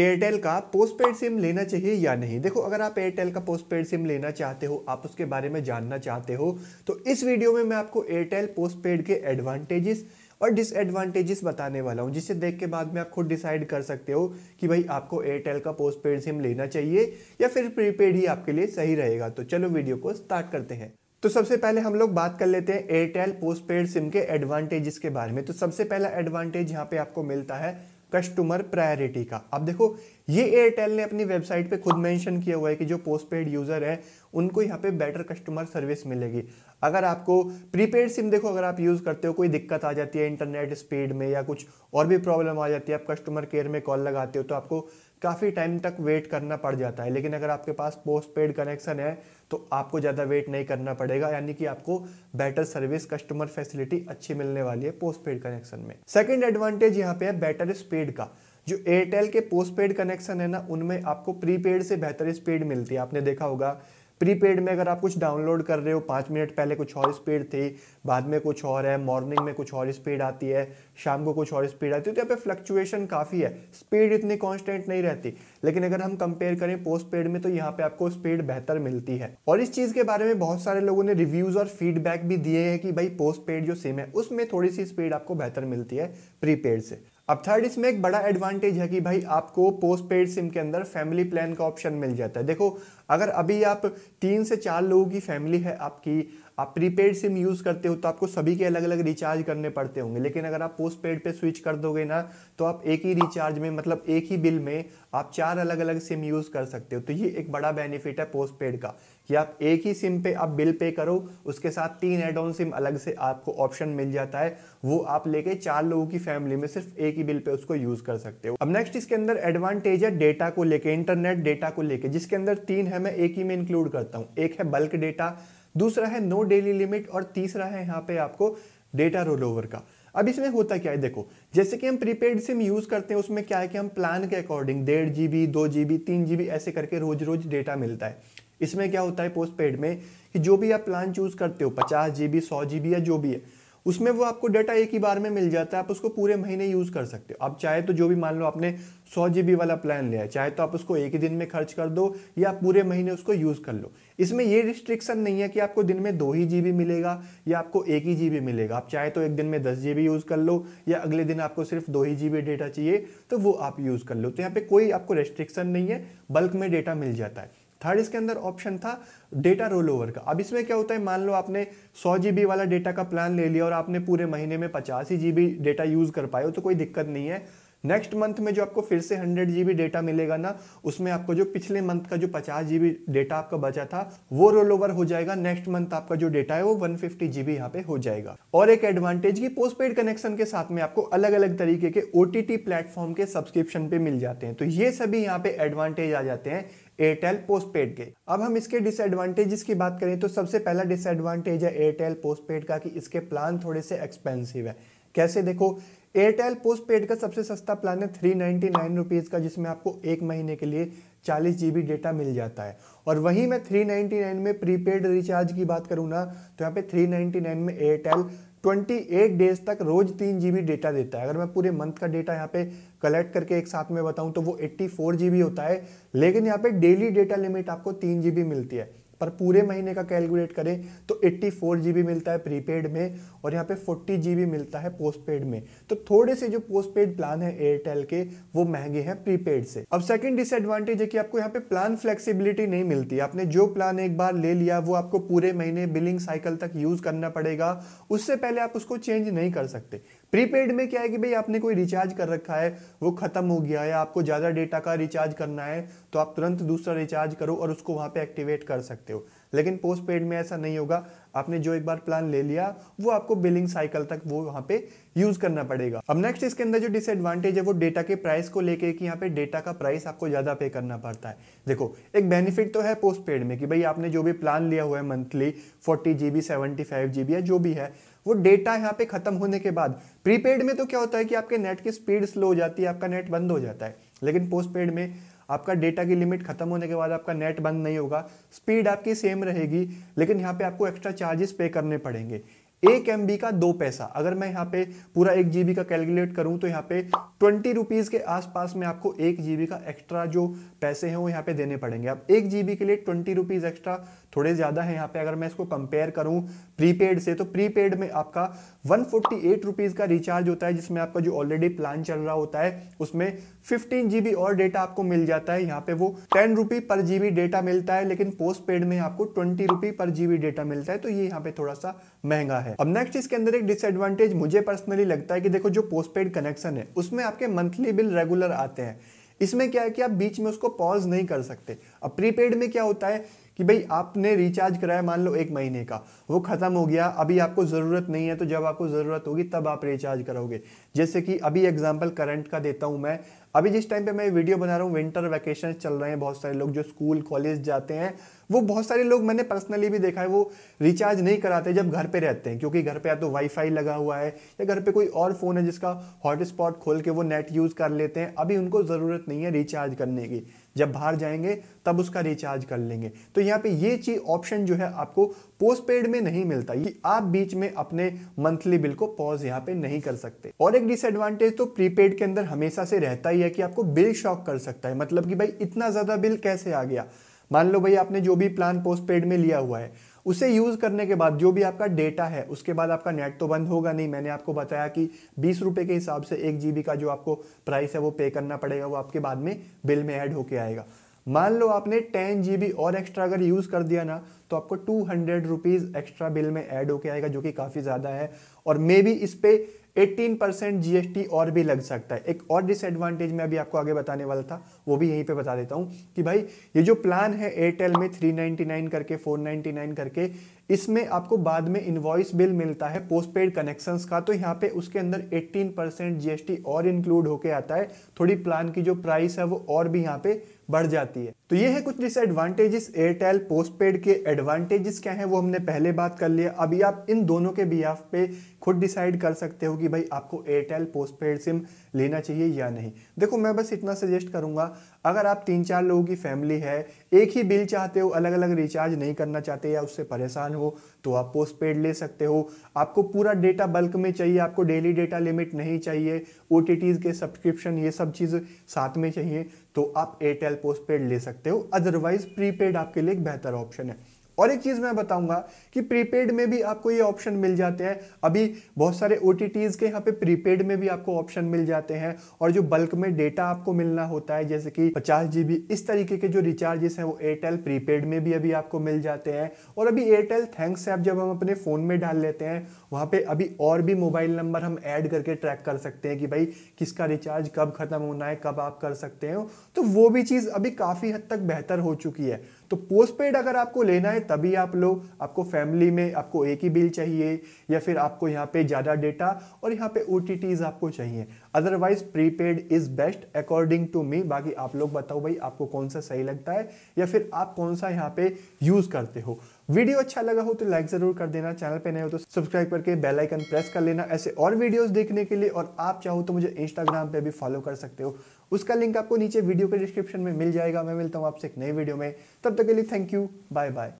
Airtel का postpaid SIM लेना चाहिए या नहीं देखो अगर आप एयरटेल का पोस्टपेड सिम लेना चाहते हो आप उसके बारे में जानना चाहते हो तो इस वीडियो में मैं आपको एयरटेल पोस्टपेड के एडवांटेजेस और डिसएडवांटेजेस बताने वाला हूँ जिसे देख के बाद में आप खुद डिसाइड कर सकते हो कि भाई आपको एयरटेल का पोस्टपेड सिम लेना चाहिए या फिर प्रीपेड ही आपके लिए सही रहेगा तो चलो वीडियो को स्टार्ट करते हैं तो सबसे पहले हम लोग बात कर लेते हैं एयरटेल पोस्टपेड सिम के एडवांटेजेस के बारे में तो सबसे पहला एडवांटेज यहाँ पे आपको मिलता है कस्टमर प्रायोरिटी का आप देखो ये एयरटेल ने अपनी वेबसाइट पे खुद मेंशन किया हुआ है कि जो पोस्ट पेड यूज़र है उनको यहाँ पे बेटर कस्टमर सर्विस मिलेगी अगर आपको प्रीपेड सिम देखो अगर आप यूज़ करते हो कोई दिक्कत आ जाती है इंटरनेट स्पीड में या कुछ और भी प्रॉब्लम आ जाती है आप कस्टमर केयर में कॉल लगाते हो तो आपको काफ़ी टाइम तक वेट करना पड़ जाता है लेकिन अगर आपके पास पोस्ट पेड कनेक्शन है तो आपको ज़्यादा वेट नहीं करना पड़ेगा यानी कि आपको बेटर सर्विस कस्टमर फैसिलिटी अच्छी मिलने वाली है पोस्ट पेड कनेक्शन में सेकेंड एडवांटेज यहाँ पे है बेटर स्पीड का जो एयरटेल के पोस्ट पेड कनेक्शन है ना उनमें आपको प्रीपेड से बेहतर स्पीड मिलती है आपने देखा होगा प्रीपेड में अगर आप कुछ डाउनलोड कर रहे हो पाँच मिनट पहले कुछ और स्पीड थी बाद में कुछ और है मॉर्निंग में कुछ और स्पीड आती है शाम को कुछ और स्पीड आती है तो यहाँ पे फ्लक्चुएशन काफ़ी है स्पीड इतनी कांस्टेंट नहीं रहती लेकिन अगर हम कंपेयर करें पोस्ट पेड में तो यहाँ पे आपको स्पीड बेहतर मिलती है और इस चीज़ के बारे में बहुत सारे लोगों ने रिव्यूज़ और फीडबैक भी दिए हैं कि भाई पोस्ट पेड जो सिम है उसमें थोड़ी सी स्पीड आपको बेहतर मिलती है प्रीपेड से अब थर्ड इसमें एक बड़ा एडवांटेज है कि भाई आपको पोस्ट पेड सिम के अंदर फैमिली प्लान का ऑप्शन मिल जाता है देखो अगर अभी आप तीन से चार लोगों की फैमिली है आपकी आप प्रीपेड सिम यूज़ करते हो तो आपको सभी के अलग अलग रिचार्ज करने पड़ते होंगे लेकिन अगर आप पोस्ट पेड पर स्विच कर दोगे ना तो आप एक ही रिचार्ज में मतलब एक ही बिल में आप चार अलग अलग सिम यूज़ कर सकते हो तो ये एक बड़ा बेनिफिट है पोस्ट पेड का कि आप एक ही सिम पे आप बिल पे करो उसके साथ तीन एड ऑन सिम अलग से आपको ऑप्शन मिल जाता है वो आप लेके चार लोगों की फैमिली में सिर्फ एक ही बिल पे उसको यूज़ कर सकते हो अब नेक्स्ट इसके अंदर एडवांटेज है डेटा को लेके इंटरनेट डेटा को लेके जिसके अंदर तीन है है मैं एक ही में इंक्लूड करता हूँ एक है बल्क डेटा दूसरा है नो डेली लिमिट और तीसरा है यहाँ पे आपको डेटा रोल ओवर का अब इसमें होता क्या है देखो जैसे कि हम प्रीपेड सिम यूज करते हैं उसमें क्या है कि हम प्लान के अकॉर्डिंग डेढ़ जी बी दो जी बी तीन जी बी ऐसे करके रोज रोज डेटा मिलता है इसमें क्या होता है पोस्ट पेड में कि जो भी आप प्लान चूज करते हो पचास जी बी सौ जी बी या जो भी है उसमें वो आपको डाटा एक ही बार में मिल जाता है आप उसको पूरे महीने यूज़ कर सकते हो आप चाहे तो जो भी मान लो आपने सौ जी वाला प्लान लिया है चाहे तो आप उसको एक ही दिन में खर्च कर दो या पूरे महीने उसको यूज़ कर लो इसमें ये रिस्ट्रिक्शन नहीं है कि आपको दिन में दो ही जी मिलेगा या आपको एक ही जी मिलेगा आप चाहे तो एक दिन में दस जी यूज़ कर लो या अगले दिन आपको सिर्फ दो ही जी डेटा चाहिए तो वो आप यूज़ कर लो तो यहाँ पर कोई आपको रेस्ट्रिक्शन नहीं है बल्क में डेटा मिल जाता है थर्ड इसके अंदर ऑप्शन था डेटा रोल ओवर का अब इसमें क्या होता है मान लो आपने सौ जी वाला डेटा का प्लान ले लिया और आपने पूरे महीने में पचास ही जी डेटा यूज़ कर पाए हो तो कोई दिक्कत नहीं है नेक्स्ट मंथ में जो आपको फिर से हंड्रेड जी डेटा मिलेगा ना उसमें आपको जो पिछले मंथ का जो पचास जी डेटा आपका बचा था वो रोल ओवर हो जाएगा नेक्स्ट मंथ आपका जो डेटा है वो वन फिफ्टी जी यहाँ पे हो जाएगा और एक एडवांटेज की पोस्टपेड कनेक्शन के साथ में आपको अलग अलग तरीके के ओ प्लेटफॉर्म के सब्सक्रिप्शन पे मिल जाते हैं तो ये सभी यहाँ पे एडवांटेज आ जाते हैं एयरटेल पोस्टपेड के अब हम इसके डिसएडवांटेजेस की बात करें तो सबसे पहला डिसएडवांटेज है एयरटेल पोस्टपेड का कि इसके प्लान थोड़े से एक्सपेंसिव है कैसे देखो एयरटेल पोस्ट पेड का सबसे सस्ता प्लान है थ्री नाइन्टी नाइन रुपीज़ का जिसमें आपको एक महीने के लिए चालीस जी बी डेटा मिल जाता है और वहीं मैं थ्री नाइन्टी नाइन में प्रीपेड रिचार्ज की बात करूँ ना तो यहाँ पे थ्री नाइन्टी नाइन में एयरटेल ट्वेंटी एट डेज तक रोज़ तीन जी बी डेटा देता है अगर मैं पूरे मंथ का डेटा यहाँ पे कलेक्ट करके एक साथ में बताऊँ तो वो एट्टी फोर जी बी होता है लेकिन यहाँ पे डेली डेटा लिमिट आपको तीन जी बी मिलती है पर पूरे महीने का कैलकुलेट करें तो एट्टी फोर जीबी मिलता है प्रीपेड में और यहाँ पे फोर्टी जीबी मिलता है पोस्टपेड में तो थोड़े से जो पोस्टपेड प्लान है एयरटेल के वो महंगे हैं प्रीपेड से अब सेकंड डिसएडवांटेज है कि आपको यहाँ पे प्लान फ्लेक्सिबिलिटी नहीं मिलती आपने जो प्लान एक बार ले लिया वो आपको पूरे महीने बिलिंग साइकिल तक यूज करना पड़ेगा उससे पहले आप उसको चेंज नहीं कर सकते प्रीपेड में क्या है कि भाई आपने कोई रिचार्ज कर रखा है वो खत्म हो गया है आपको ज़्यादा डेटा का रिचार्ज करना है तो आप तुरंत दूसरा रिचार्ज करो और उसको वहां पे एक्टिवेट कर सकते हो लेकिन पोस्ट पेड में ऐसा नहीं होगा आपने जो एक बार प्लान ले लिया वो आपको बिलिंग साइकिल तक वो वहाँ पे यूज़ करना पड़ेगा अब नेक्स्ट इसके अंदर जो डिसएडवांटेज है वो डेटा के प्राइस को लेकर कि यहाँ पे डेटा का प्राइस आपको ज़्यादा पे करना पड़ता है देखो एक बेनिफिट तो है पोस्ट पेड में कि भाई आपने जो भी प्लान लिया हुआ है monthly forty GB seventy five GB या जो भी है वो डेटा यहाँ पे खत्म होने के बाद प्रीपेड में तो क्या होता है कि आपके नेट की स्पीड स्लो हो जाती है आपका नेट बंद हो जाता है लेकिन पोस्ट पेड में आपका डेटा की लिमिट खत्म होने के बाद आपका नेट बंद नहीं होगा स्पीड आपकी सेम रहेगी लेकिन यहाँ पे आपको एक्स्ट्रा चार्जेस पे करने पड़ेंगे एक एम का दो पैसा अगर मैं यहाँ पे पूरा एक जीबी का कैलकुलेट करूँ तो यहाँ पे ट्वेंटी रुपीज़ के आसपास में आपको एक जीबी का एक्स्ट्रा जो पैसे हैं वो यहाँ पे देने पड़ेंगे अब एक जीबी के लिए ट्वेंटी रुपीज़ एक्स्ट्रा थोड़े ज़्यादा है यहाँ पे अगर मैं इसको कंपेयर करूँ प्रीपेड से तो प्रीपेड में आपका वन फोर्टी का रिचार्ज होता है जिसमें आपका जो ऑलरेडी प्लान चल रहा होता है उसमें फिफ्टीन जी और डेटा आपको मिल जाता है यहाँ पे वो टेन रुपी पर जी डेटा मिलता है लेकिन पोस्ट पेड में आपको ट्वेंटी रुपी पर जी डेटा मिलता है तो ये यहाँ पे थोड़ा सा महंगा है है अब नेक्स्ट इसके अंदर एक डिसएडवांटेज मुझे पर्सनली लगता है कि देखो जो पोस्ट पेड कनेक्शन है उसमें आपके मंथली बिल रेगुलर आते हैं इसमें क्या है कि आप बीच में उसको पॉज नहीं कर सकते अब प्रीपेड में क्या होता है कि भाई आपने रिचार्ज कराया मान लो एक महीने का वो ख़त्म हो गया अभी आपको ज़रूरत नहीं है तो जब आपको ज़रूरत होगी तब आप रिचार्ज करोगे जैसे कि अभी एग्जांपल करंट का देता हूं मैं अभी जिस टाइम पे मैं वीडियो बना रहा हूँ विंटर वैकेशन चल रहे हैं बहुत सारे लोग जो स्कूल कॉलेज जाते हैं वो बहुत सारे लोग मैंने पर्सनली भी देखा है वो रिचार्ज नहीं कराते जब घर पे रहते हैं क्योंकि घर पे या तो वाईफाई लगा हुआ है या घर पे कोई और फ़ोन है जिसका हॉटस्पॉट खोल के वो नेट यूज़ कर लेते हैं अभी उनको ज़रूरत नहीं है रिचार्ज करने की जब बाहर जाएंगे तब उसका रिचार्ज कर लेंगे तो यहाँ पे ये चीज़ ऑप्शन जो है आपको पोस्ट पेड में नहीं मिलता कि आप बीच में अपने मंथली बिल को पॉज यहाँ पे नहीं कर सकते और एक डिसएडवांटेज तो प्रीपेड के अंदर हमेशा से रहता ही है कि आपको बिल शॉक कर सकता है मतलब कि भाई इतना ज़्यादा बिल कैसे आ गया मान लो भाई आपने जो भी प्लान पोस्ट पेड में लिया हुआ है उसे यूज़ करने के बाद जो भी आपका डेटा है उसके बाद आपका नेट तो बंद होगा नहीं मैंने आपको बताया कि बीस रुपए के हिसाब से एक जीबी का जो आपको प्राइस है वो पे करना पड़ेगा वो आपके बाद में बिल में ऐड होके आएगा मान लो आपने टेन जी और एक्स्ट्रा अगर यूज़ कर दिया ना तो आपको two hundred rupees extra bill में ऐड होके आएगा जो कि काफ़ी ज़्यादा है और मे बी इस पर एट्टीन परसेंट जी और भी लग सकता है एक और डिसएडवांटेज मैं अभी आपको आगे बताने वाला था वो भी यहीं पे बता देता हूँ कि भाई ये जो प्लान है एयरटेल में थ्री नाइन करके फोर नाइन करके इसमें आपको बाद में इन्वॉइस बिल मिलता है पोस्ट पेड कनेक्शंस का तो यहाँ पे उसके अंदर 18 परसेंट जीएसटी और इंक्लूड होके आता है थोड़ी प्लान की जो प्राइस है वो और भी यहाँ पे बढ़ जाती है तो ये है कुछ डिसएडवांटेजेस एयरटेल पोस्ट पेड के एडवांटेजेस क्या हैं वो हमने पहले बात कर लिया अभी आप इन दोनों के बिहाफ पे खुद डिसाइड कर सकते हो कि भाई आपको एयरटेल पोस्ट पेड सिम लेना चाहिए या नहीं देखो मैं बस इतना सजेस्ट करूंगा अगर आप तीन चार लोगों की फैमिली है एक ही बिल चाहते हो अलग अलग रिचार्ज नहीं करना चाहते या उससे परेशान हो तो आप पोस्ट पेड ले सकते हो आपको पूरा डेटा बल्क में चाहिए आपको डेली डेटा लिमिट नहीं चाहिए ओ के सब्सक्रिप्शन ये सब चीज़ साथ में चाहिए तो आप एयरटेल पोस्ट पेड ले सकते हो अदरवाइज़ प्रीपेड आपके लिए एक बेहतर ऑप्शन है और एक चीज़ मैं बताऊंगा कि प्रीपेड में भी आपको ये ऑप्शन मिल जाते हैं अभी बहुत सारे ओ के यहाँ पे प्रीपेड में भी आपको ऑप्शन मिल जाते हैं और जो बल्क में डेटा आपको मिलना होता है जैसे कि पचास जीबी इस तरीके के जो रिचार्जेस हैं वो एयरटेल प्रीपेड में भी अभी आपको मिल जाते हैं और अभी एयरटेल थैंक्स ऐप जब हम अपने फ़ोन में डाल लेते हैं वहां पर अभी और भी मोबाइल नंबर हम ऐड करके ट्रैक कर सकते हैं कि भाई किसका रिचार्ज कब ख़त्म होना है कब आप कर सकते हो तो वो भी चीज़ अभी काफ़ी हद तक बेहतर हो चुकी है तो पोस्ट पेड अगर आपको लेना है तभी आप लोग आपको फैमिली में आपको एक ही बिल चाहिए या फिर आपको यहाँ पे ज़्यादा डेटा और यहाँ पे ओ आपको चाहिए otherwise prepaid is best according to me बाकी आप लोग बताओ भाई आपको कौन सा सही लगता है या फिर आप कौन सा यहाँ पे यूज़ करते हो वीडियो अच्छा लगा हो तो लाइक ज़रूर कर देना चैनल पे नए हो तो सब्सक्राइब करके बेल आइकन प्रेस कर लेना ऐसे और वीडियोस देखने के लिए और आप चाहो तो मुझे इंस्टाग्राम पे भी फॉलो कर सकते हो उसका लिंक आपको नीचे वीडियो के डिस्क्रिप्शन में मिल जाएगा मैं मिलता हूँ आपसे एक नई वीडियो में तब तक के लिए थैंक यू बाय बाय